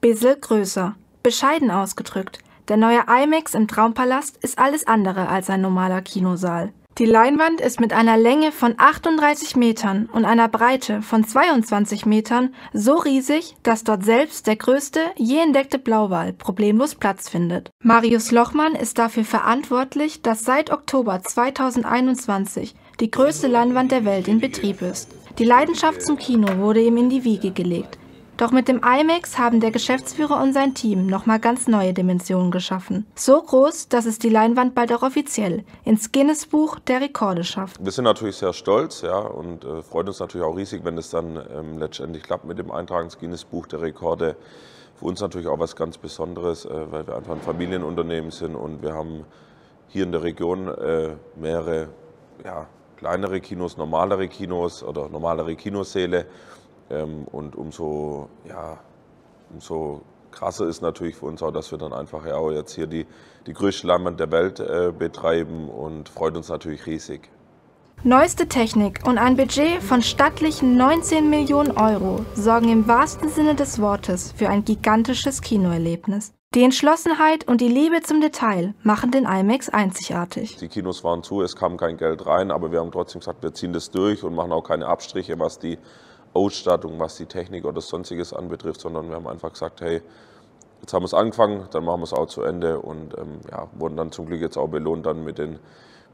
Bissel größer, bescheiden ausgedrückt. Der neue IMAX im Traumpalast ist alles andere als ein normaler Kinosaal. Die Leinwand ist mit einer Länge von 38 Metern und einer Breite von 22 Metern so riesig, dass dort selbst der größte je entdeckte Blauwal problemlos Platz findet. Marius Lochmann ist dafür verantwortlich, dass seit Oktober 2021 die größte Leinwand der Welt in Betrieb ist. Die Leidenschaft zum Kino wurde ihm in die Wiege gelegt. Doch mit dem IMAX haben der Geschäftsführer und sein Team nochmal ganz neue Dimensionen geschaffen. So groß, dass es die Leinwand bald auch offiziell ins Guinness-Buch der Rekorde schafft. Wir sind natürlich sehr stolz ja, und äh, freuen uns natürlich auch riesig, wenn es dann ähm, letztendlich klappt mit dem Eintrag ins Guinness-Buch der Rekorde. Für uns natürlich auch was ganz Besonderes, äh, weil wir einfach ein Familienunternehmen sind und wir haben hier in der Region äh, mehrere ja, kleinere Kinos, normalere Kinos oder normalere Kinosäle ähm, und umso, ja, umso krasser ist natürlich für uns auch, dass wir dann einfach ja auch jetzt hier die, die größte Leinwand der Welt äh, betreiben und freut uns natürlich riesig. Neueste Technik und ein Budget von stattlichen 19 Millionen Euro sorgen im wahrsten Sinne des Wortes für ein gigantisches Kinoerlebnis. Die Entschlossenheit und die Liebe zum Detail machen den IMAX einzigartig. Die Kinos waren zu, es kam kein Geld rein, aber wir haben trotzdem gesagt, wir ziehen das durch und machen auch keine Abstriche, was die Ausstattung, was die Technik oder sonstiges anbetrifft, sondern wir haben einfach gesagt, hey, jetzt haben wir es angefangen, dann machen wir es auch zu Ende und ähm, ja, wurden dann zum Glück jetzt auch belohnt dann mit den,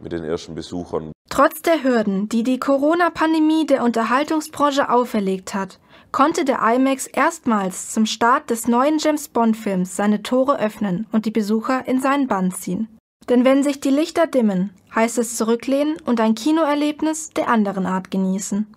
mit den ersten Besuchern. Trotz der Hürden, die die Corona-Pandemie der Unterhaltungsbranche auferlegt hat, konnte der IMAX erstmals zum Start des neuen James Bond-Films seine Tore öffnen und die Besucher in seinen Bann ziehen. Denn wenn sich die Lichter dimmen, heißt es zurücklehnen und ein Kinoerlebnis der anderen Art genießen.